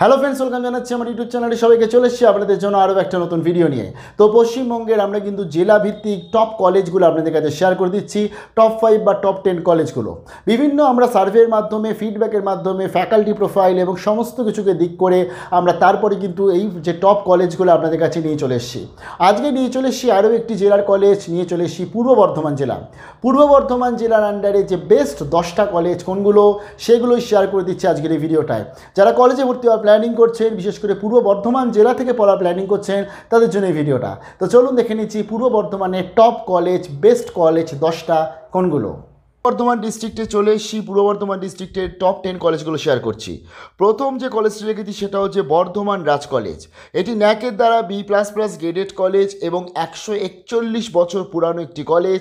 hello friends welcome জানাচ্ছি আমার YouTube চ্যানেলে সবাইকে চলে এসেছি আপনাদের জন্য আরও একটা নতুন ভিডিও নিয়ে তো পশ্চিমবঙ্গের আমরা কিন্তু জেলা ভিত্তিক টপ কলেজগুলো আপনাদের কাছে শেয়ার করে দিচ্ছি টপ ফাইভ বা টপ টেন কলেজগুলো বিভিন্ন আমরা সার্ভের মাধ্যমে ফিডব্যাকের মাধ্যমে ফ্যাকাল্টি প্রোফাইল এবং সমস্ত কিছুকে দিক করে আমরা তারপরে কিন্তু এই যে টপ কলেজগুলো আপনাদের কাছে নিয়ে চলে এসেছি আজকে নিয়ে চলে এসেছি আরও একটি জেলার কলেজ নিয়ে চলে এসেছি পূর্ব বর্ধমান জেলা পূর্ব বর্ধমান জেলার আন্ডারে যে বেস্ট দশটা কলেজ কোনগুলো সেগুলোই শেয়ার করে দিচ্ছি আজকের এই ভিডিওটায় যারা কলেজে ভর্তি হওয়ার প্ল্যানিং করছেন বিশেষ করে পূর্ব বর্ধমান জেলা থেকে পড়া প্ল্যানিং করছেন তাদের জন্য এই ভিডিওটা তো চলুন দেখে নিচ্ছি পূর্ব বর্ধমানের টপ কলেজ বেস্ট কলেজ দশটা কোনগুলো বর্ধমান ডিস্ট্রিক্টে চলে এসেছি পূর্ব বর্ধমান ডিস্ট্রিক্টের টপ টেন কলেজগুলো শেয়ার করছি প্রথম যে কলেজটি রেখেছি সেটা হচ্ছে বর্ধমান রাজ কলেজ এটি ন্যাকের দ্বারা B plus plus graded college এবং একশো একচল্লিশ বছর পুরানো একটি কলেজ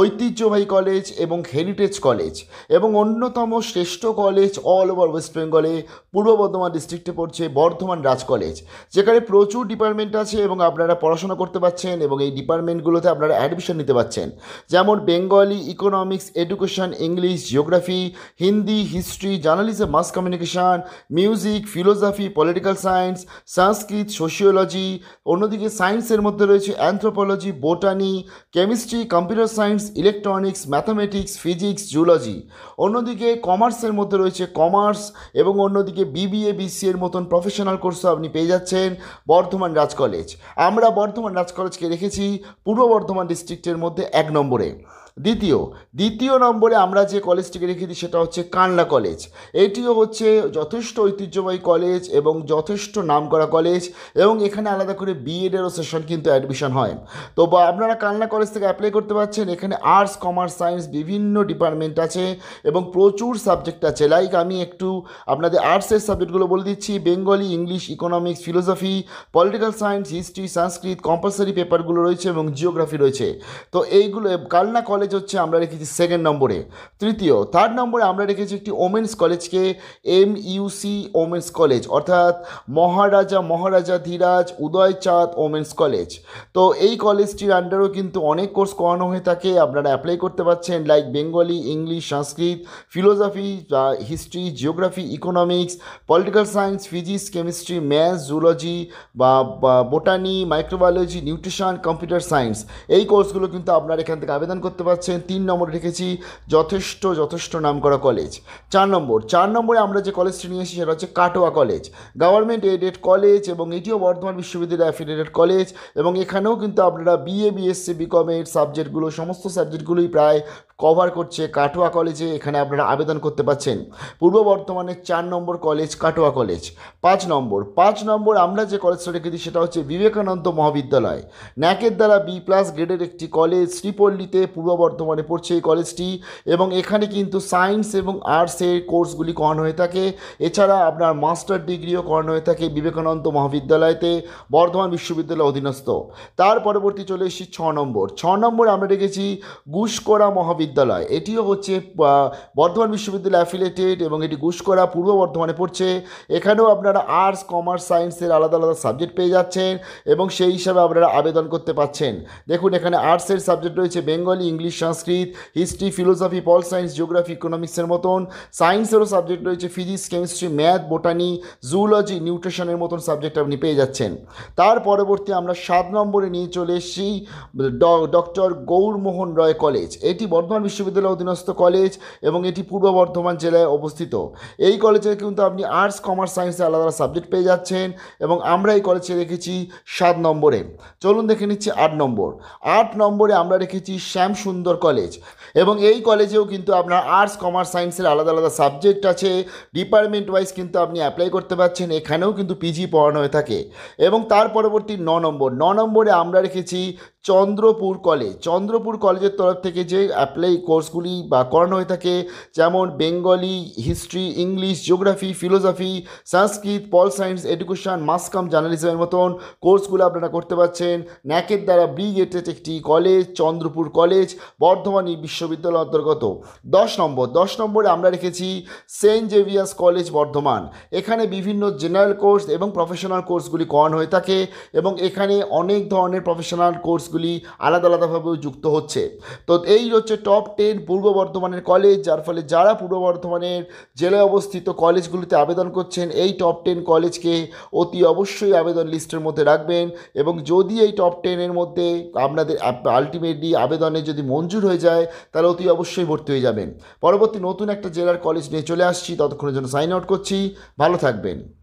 ঐতিহ্যবাহী কলেজ এবং হেরিটেজ কলেজ এবং অন্যতম শ্রেষ্ঠ কলেজ অল ওভার ওয়েস্ট বেঙ্গলে পূর্ব বর্ধমান ডিস্ট্রিক্টে পড়ছে বর্ধমান রাজ কলেজ যেখানে প্রচুর ডিপার্টমেন্ট আছে এবং আপনারা পড়াশোনা করতে পারছেন এবং এই ডিপার্টমেন্টগুলোতে আপনারা অ্যাডমিশন নিতে পারছেন যেমন বেঙ্গলি ইকোনমিক্স এডুকেশন কোয়েশন English geography Hindi history journalism mass communication music philosophy political science Sanskrit sociology অন্যদিকে সায়েন্সের মধ্যে রয়েছে anthropology botany chemistry computer science electronics mathematics physics zoology অন্যদিকে কমার্সের মধ্যে রয়েছে কমার্স এবং অন্যদিকে বিবিএ বিসিএর মতন প্রফেশনাল কোর্সও আপনি পেয়ে যাচ্ছেন বর্ধমান রাজ কলেজ আমরা বর্ধমান রাজ কলেজকে রেখেছি পূর্ব বর্ধমান ডিস্ট্রিক্টের মধ্যে এক নম্বরে দ্বিতীয় দ্বিতীয় নম্বরে আমরা যে কলেজটিকে রেখে দিই সেটা হচ্ছে কান্না কলেজ এটিও হচ্ছে যথেষ্ট ঐতিহ্যবাহী কলেজ এবং যথেষ্ট নামকরা কলেজ এবং এখানে আলাদা করে বিএডেরও সেশন কিন্তু অ্যাডমিশন হয় তো আপনারা কান্না কলেজ থেকে অ্যাপ্লাই করতে পারছেন এখানে আর্টস কমার্স সায়েন্স বিভিন্ন ডিপার্টমেন্ট আছে এবং প্রচুর সাবজেক্ট আছে লাইক আমি একটু আপনাদের আর্টসের সাবজেক্টগুলো বলে দিচ্ছি Bengali English economics philosophy political science history Sanskrit compulsory পেপারগুলো রয়েছে এবং জিওগ্রাফি রয়েছে তো এইগুলো কান্না কলেজ কলেজ হচ্ছে আমরা রেখেছি সেকেন্ড নম্বরে তৃতীয় থার্ড নম্বরে আমরা রেখেছি একটি ওমেন্স কলেজকে এম ইউসি ওমেন্স কলেজ অর্থাৎ মহারাজা মহারাজা ধীরাজ উদয়চাঁদ ওমেন্স কলেজ তো এই কলেজটির আন্ডারেও কিন্তু অনেক কোর্স করানো হয়ে থাকে আপনারা অ্যাপ্লাই করতে পারছেন like Bengali English Sanskrit philosophy history geography economics political science physics chemistry math zoology বা botany microbiology nutrition computer science এই কোর্সগুলো কিন্তু আপনারা এখান থেকে আবেদন করতে পারছেন পাচ্ছেন তিন নম্বরে রেখেছি যথেষ্ট যথেষ্ট নাম করা কলেজ চার নম্বর চার নম্বরে আমরা যে কলেজটি নিয়ে এসেছি সেটা হচ্ছে Katwa college government aided college এবং এটিও বর্ধমান বিশ্ববিদ্যালয় অ্যাফিলিয়েটেড কলেজ এবং এখানেও কিন্তু আপনারা বিএ বিএসসি বিকমের সাবজেক্টগুলো সমস্ত সাবজেক্টগুলোই প্রায় কভার করছে কাটোয়া কলেজে এখানে আপনারা আবেদন করতে পাচ্ছেন পূর্ব বর্ধমানের চার নম্বর কলেজ কাটোয়া কলেজ পাঁচ নম্বর পাঁচ নম্বর আমরা যে কলেজটা রেখেছি সেটা হচ্ছে বিবেকানন্দ মহাবিদ্যালয় ন্যাকের দ্বারা বি প্লাস গ্রেডের একটি কলেজ শ্রীপল্লিতে পূর্ব বর্ধমানে পড়ছে এই কলেজটি এবং এখানে কিন্তু সায়েন্স এবং আর্টসের কোর্সগুলি করানো হয়ে থাকে এছাড়া আপনার মাস্টার ডিগ্রিও করানো হয়ে থাকে বিবেকানন্দ মহাবিদ্যালয়তে বর্ধমান বিশ্ববিদ্যালয় অধীনস্থ তার পরবর্তী চলে এসেছি ছ নম্বর ছ নম্বর আমরা রেখেছি গুসকরা মহাবিদ্যালয় এটিও হচ্ছে বর্ধমান বিশ্ববিদ্যালয় অ্যাফিলেটেড এবং এটি গুসকরা পূর্ব বর্ধমানে পড়ছে এখানেও আপনারা আর্টস কমার্স সায়েন্সের আলাদা আলাদা সাবজেক্ট পেয়ে যাচ্ছেন এবং সেই হিসাবে আপনারা আবেদন করতে পারছেন দেখুন এখানে আর্টসের সাবজেক্ট রয়েছে Bengali English Sanskrit history philosophy pol science geography ইকোনমিক্সের মতন সায়েন্সেরও সাবজেক্ট রয়েছে physics chemistry math botany zoology নিউট্রিশনের মতন সাবজেক্ট আপনি পেয়ে যাচ্ছেন তার পরবর্তী আমরা সাত নম্বরে নিয়ে চলে এসেছি ডক্টর গৌরমোহন রয় কলেজ এটি বর্ধমান বিশ্ববিদ্যালয় অধীনস্থ কলেজ এবং এটি পূর্ব বর্ধমান জেলায় অবস্থিত এই কলেজে কিন্তু আপনি আর্টস কমার্স সায়েন্সে আলাদা আলাদা সাবজেক্ট পেয়ে যাচ্ছেন এবং আমরা এই কলেজে রেখেছি সাত নম্বরে চলুন দেখে নিচ্ছি আট নম্বর আট নম্বরে আমরা রেখেছি সুন্দর সুন্দর কলেজ এবং এই কলেজেও কিন্তু আপনার আর্টস কমার্স সায়েন্সের আলাদা আলাদা সাবজেক্ট আছে ডিপার্টমেন্ট ওয়াইজ কিন্তু আপনি অ্যাপ্লাই করতে পারছেন এখানেও কিন্তু পিজি পড়ানো হয়ে থাকে এবং তার পরবর্তী ন নম্বর ন নম্বরে আমরা রেখেছি চন্দ্রপুর কলেজ চন্দ্রপুর কলেজের তরফ থেকে যে অ্যাপ্লাই কোর্সগুলি বা করানো হয়ে থাকে যেমন Bengali history English geography philosophy Sanskrit pol science education mass com জার্নালিজমের মতন কোর্সগুলো আপনারা করতে পারছেন ন্যাকের দ্বারা ব্রি গেটেড একটি কলেজ চন্দ্রপুর কলেজ বর্ধমানী বিশ্ববিদ্যালয় অন্তর্গত দশ নম্বর দশ নম্বরে আমরা রেখেছি সেন্ট জেভিয়ার্স কলেজ বর্ধমান এখানে বিভিন্ন জেনারেল কোর্স এবং প্রফেশনাল কোর্সগুলি করানো হয়ে থাকে এবং এখানে অনেক ধরনের প্রফেশনাল কোর্সগুলি কলেজগুলি আলাদা আলাদাভাবেও যুক্ত হচ্ছে তো এই হচ্ছে টপ টেন পূর্ব বর্ধমানের কলেজ যার ফলে যারা পূর্ব বর্ধমানের জেলায় অবস্থিত কলেজগুলিতে আবেদন করছেন এই টপ টেন কলেজকে অতি অবশ্যই আবেদন লিস্টের মধ্যে রাখবেন এবং যদি এই টপ টেনের মধ্যে আপনাদের আলটিমেটলি আবেদনে যদি মঞ্জুর হয়ে যায় তাহলে অতি অবশ্যই ভর্তি হয়ে যাবেন পরবর্তী নতুন একটা জেলার কলেজ নিয়ে চলে আসছি ততক্ষণের জন্য সাইন আউট করছি ভালো থাকবেন